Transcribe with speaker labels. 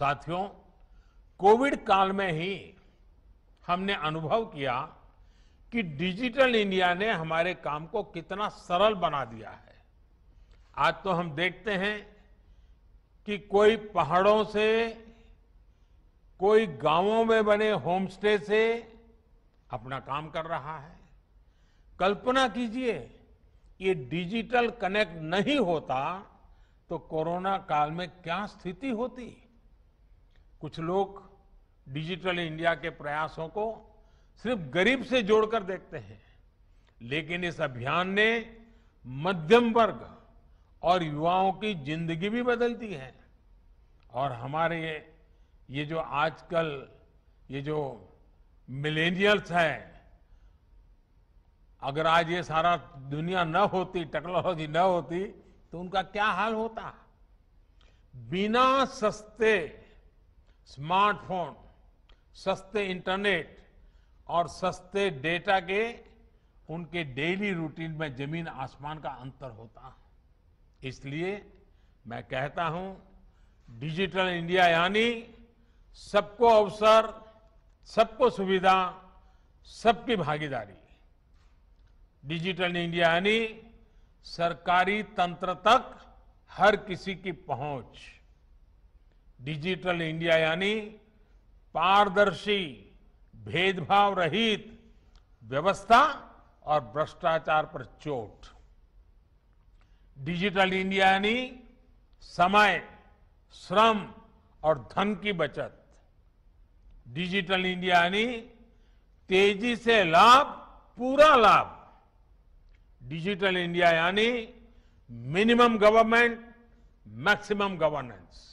Speaker 1: साथियों कोविड काल में ही हमने अनुभव किया कि डिजिटल इंडिया ने हमारे काम को कितना सरल बना दिया है आज तो हम देखते हैं कि कोई पहाड़ों से कोई गांवों में बने होम स्टे से अपना काम कर रहा है कल्पना कीजिए ये डिजिटल कनेक्ट नहीं होता तो कोरोना काल में क्या स्थिति होती कुछ लोग डिजिटल इंडिया के प्रयासों को सिर्फ गरीब से जोड़कर देखते हैं लेकिन इस अभियान ने मध्यम वर्ग और युवाओं की जिंदगी भी बदल दी है और हमारे ये जो आजकल ये जो मिलेनियल्स हैं अगर आज ये सारा दुनिया न होती टेक्नोलॉजी न होती तो उनका क्या हाल होता बिना सस्ते स्मार्टफोन सस्ते इंटरनेट और सस्ते डेटा के उनके डेली रूटीन में जमीन आसमान का अंतर होता है इसलिए मैं कहता हूं डिजिटल इंडिया यानी सबको अवसर सबको सुविधा सबकी भागीदारी डिजिटल इंडिया यानी सरकारी तंत्र तक हर किसी की पहुंच डिजिटल इंडिया यानी पारदर्शी भेदभाव रहित व्यवस्था और भ्रष्टाचार पर चोट डिजिटल इंडिया यानी समय श्रम और धन की बचत डिजिटल इंडिया यानी तेजी से लाभ पूरा लाभ डिजिटल इंडिया यानी मिनिमम गवर्नमेंट मैक्सिमम गवर्नेंस